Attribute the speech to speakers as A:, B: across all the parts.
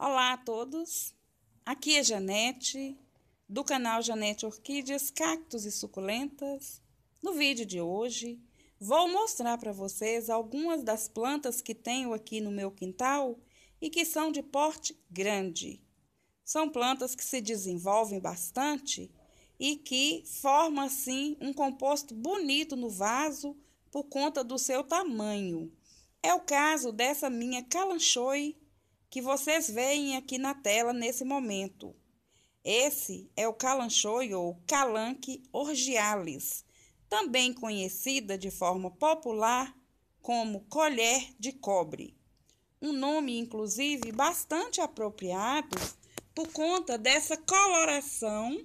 A: Olá a todos, aqui é Janete, do canal Janete Orquídeas, Cactos e Suculentas. No vídeo de hoje, vou mostrar para vocês algumas das plantas que tenho aqui no meu quintal e que são de porte grande. São plantas que se desenvolvem bastante e que formam, assim, um composto bonito no vaso por conta do seu tamanho. É o caso dessa minha calanchoe que vocês veem aqui na tela nesse momento. Esse é o calanchoio ou calanque orgialis, também conhecida de forma popular como colher de cobre. Um nome, inclusive, bastante apropriado por conta dessa coloração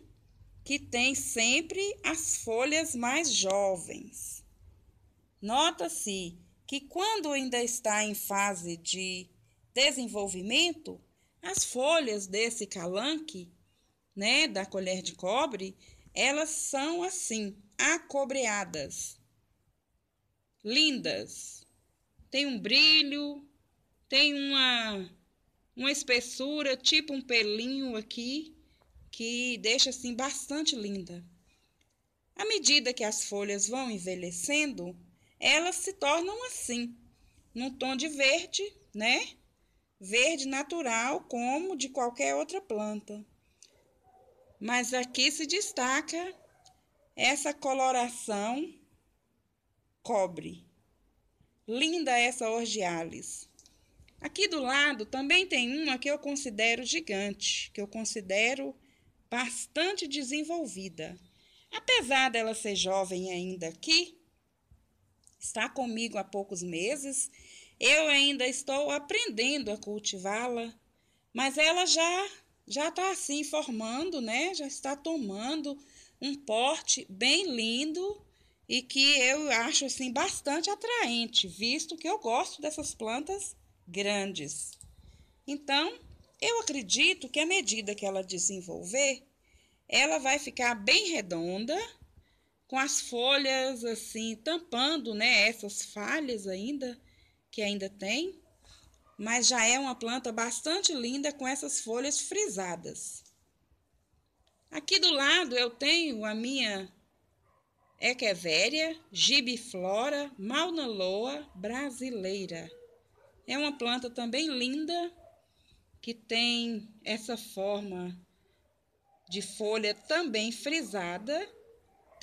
A: que tem sempre as folhas mais jovens. Nota-se que quando ainda está em fase de desenvolvimento, as folhas desse calanque, né, da colher de cobre, elas são assim, acobreadas, lindas. Tem um brilho, tem uma uma espessura, tipo um pelinho aqui, que deixa assim bastante linda. À medida que as folhas vão envelhecendo, elas se tornam assim, num tom de verde, né? verde natural como de qualquer outra planta. Mas aqui se destaca essa coloração cobre. Linda essa orgialis. Aqui do lado também tem uma que eu considero gigante, que eu considero bastante desenvolvida. Apesar dela ser jovem ainda aqui, está comigo há poucos meses eu ainda estou aprendendo a cultivá-la, mas ela já já está assim formando, né? Já está tomando um porte bem lindo e que eu acho assim bastante atraente, visto que eu gosto dessas plantas grandes. Então, eu acredito que à medida que ela desenvolver, ela vai ficar bem redonda, com as folhas assim tampando, né, essas falhas ainda que ainda tem, mas já é uma planta bastante linda com essas folhas frisadas. Aqui do lado eu tenho a minha Echeveria gibiflora mauna brasileira. É uma planta também linda que tem essa forma de folha também frisada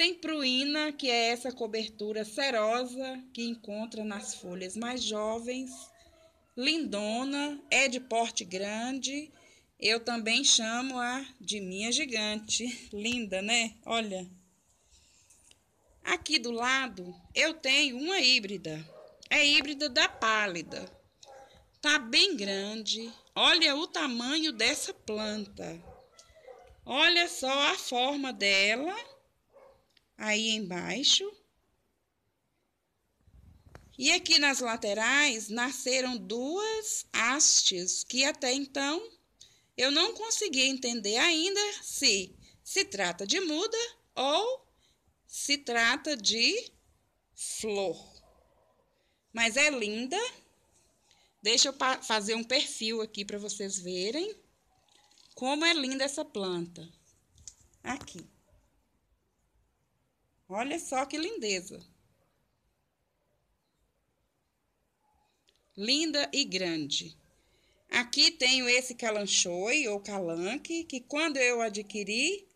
A: tem pruína, que é essa cobertura serosa que encontra nas folhas mais jovens. Lindona é de porte grande. Eu também chamo a de minha gigante. Linda, né? Olha. Aqui do lado eu tenho uma híbrida. É híbrida da pálida. Tá bem grande. Olha o tamanho dessa planta. Olha só a forma dela aí embaixo. E aqui nas laterais nasceram duas hastes que até então eu não consegui entender ainda se se trata de muda ou se trata de flor. Mas é linda. Deixa eu fazer um perfil aqui para vocês verem como é linda essa planta. Aqui. Olha só que lindeza. Linda e grande. Aqui tenho esse calanchoe ou calanque, que quando eu adquiri,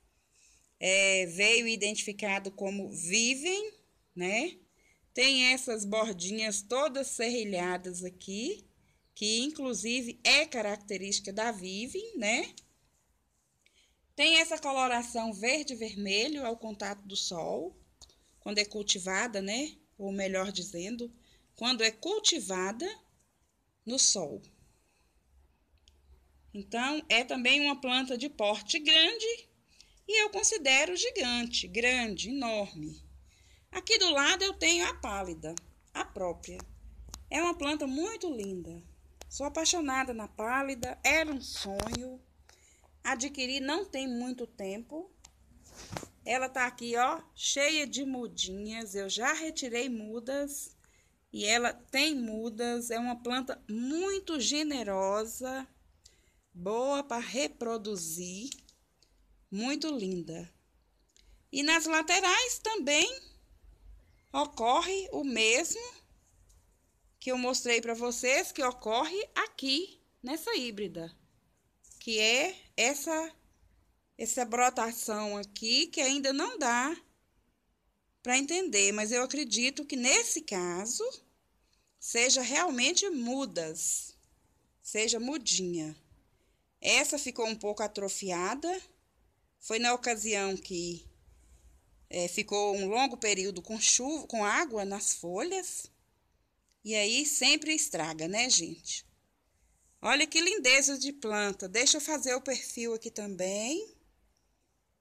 A: é, veio identificado como vivem, né? Tem essas bordinhas todas serrilhadas aqui, que inclusive é característica da vivem, né? Tem essa coloração verde-vermelho ao contato do sol quando é cultivada, né? Ou melhor dizendo, quando é cultivada no sol. Então, é também uma planta de porte grande e eu considero gigante, grande, enorme. Aqui do lado eu tenho a pálida, a própria. É uma planta muito linda. Sou apaixonada na pálida, era um sonho. Adquiri não tem muito tempo. Ela tá aqui, ó, cheia de mudinhas. Eu já retirei mudas e ela tem mudas. É uma planta muito generosa, boa para reproduzir, muito linda. E nas laterais também ocorre o mesmo que eu mostrei para vocês que ocorre aqui nessa híbrida, que é essa essa brotação aqui que ainda não dá para entender, mas eu acredito que nesse caso seja realmente mudas, seja mudinha. Essa ficou um pouco atrofiada, foi na ocasião que é, ficou um longo período com chuva, com água nas folhas, e aí sempre estraga, né, gente? Olha que lindeza de planta. Deixa eu fazer o perfil aqui também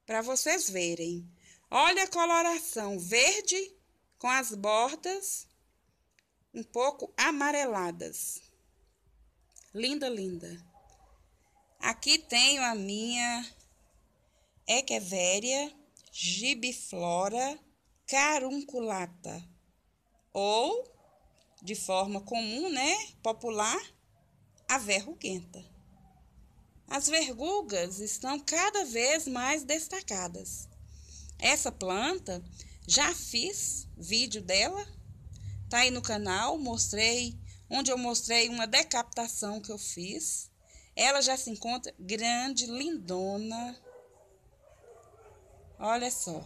A: para vocês verem. Olha a coloração verde com as bordas um pouco amareladas. Linda, linda. Aqui tenho a minha Echeveria gibiflora carunculata, ou, de forma comum, né, popular, a verruguenta. As vergugas estão cada vez mais destacadas. Essa planta já fiz vídeo dela, tá aí no canal, mostrei onde eu mostrei uma decapitação que eu fiz. Ela já se encontra grande, lindona. Olha só.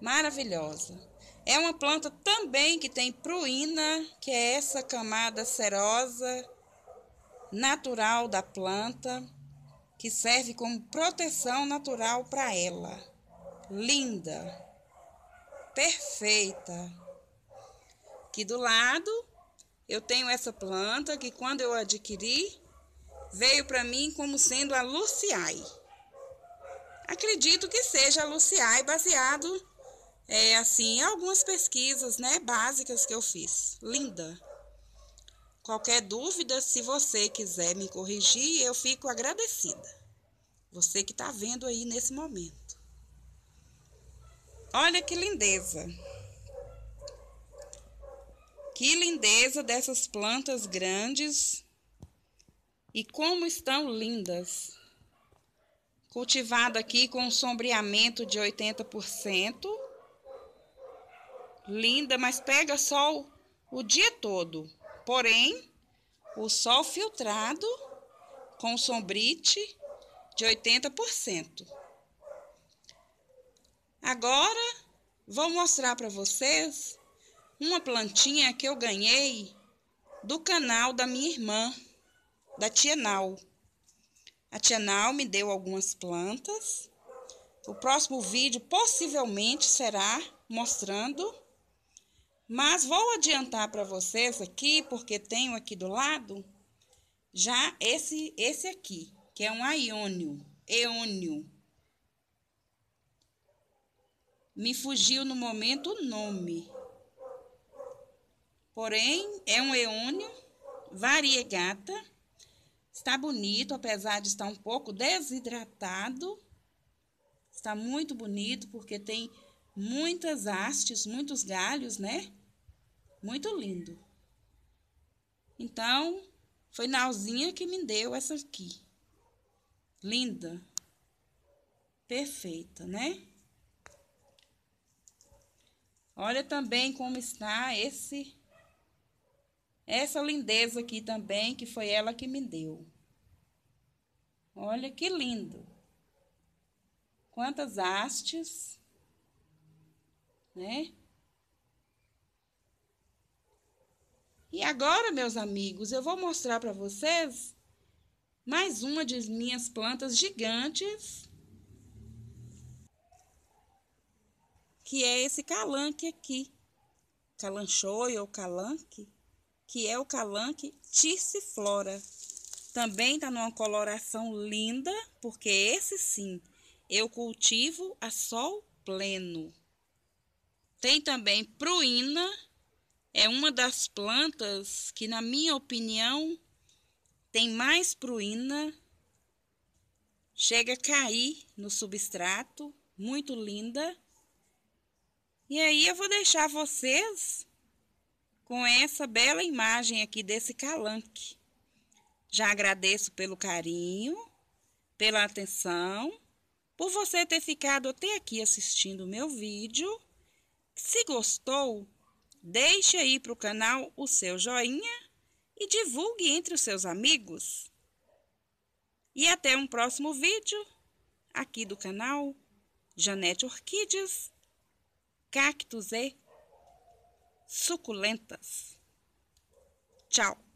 A: Maravilhosa. É uma planta também que tem pruína, que é essa camada serosa natural da planta, que serve como proteção natural para ela. Linda, perfeita. Que do lado eu tenho essa planta que quando eu adquiri veio para mim como sendo a Luciai. Acredito que seja a Luciai baseado é assim, algumas pesquisas, né, básicas que eu fiz. Linda. Qualquer dúvida, se você quiser me corrigir, eu fico agradecida. Você que está vendo aí nesse momento. Olha que lindeza. Que lindeza dessas plantas grandes. E como estão lindas. Cultivada aqui com um sombreamento de 80%. Linda, mas pega sol o dia todo. Porém, o sol filtrado com sombrite de 80%. Agora, vou mostrar para vocês uma plantinha que eu ganhei do canal da minha irmã, da Tia Nau. A Tia Nau me deu algumas plantas. O próximo vídeo possivelmente será mostrando mas vou adiantar para vocês aqui, porque tenho aqui do lado já esse esse aqui, que é um iônio, eônio. Me fugiu no momento o nome. Porém, é um eônio variegata. Está bonito, apesar de estar um pouco desidratado. Está muito bonito porque tem muitas hastes, muitos galhos, né? Muito lindo. Então, foi Nalzinha que me deu essa aqui. Linda. Perfeita, né? Olha também como está esse essa lindeza aqui também, que foi ela que me deu. Olha que lindo. Quantas hastes, né? E agora, meus amigos, eu vou mostrar para vocês mais uma de minhas plantas gigantes, que é esse calanque aqui, calanchoio ou calanque, que é o calanque tirciflora. Também está numa coloração linda, porque esse sim, eu cultivo a sol pleno. Tem também pruína, é uma das plantas que, na minha opinião, tem mais pruína, chega a cair no substrato, muito linda. E aí eu vou deixar vocês com essa bela imagem aqui desse calanque. Já agradeço pelo carinho, pela atenção, por você ter ficado até aqui assistindo o meu vídeo. Se gostou, Deixe aí para o canal o seu joinha e divulgue entre os seus amigos. E até um próximo vídeo aqui do canal Janete Orquídeas, Cactos e Suculentas. Tchau!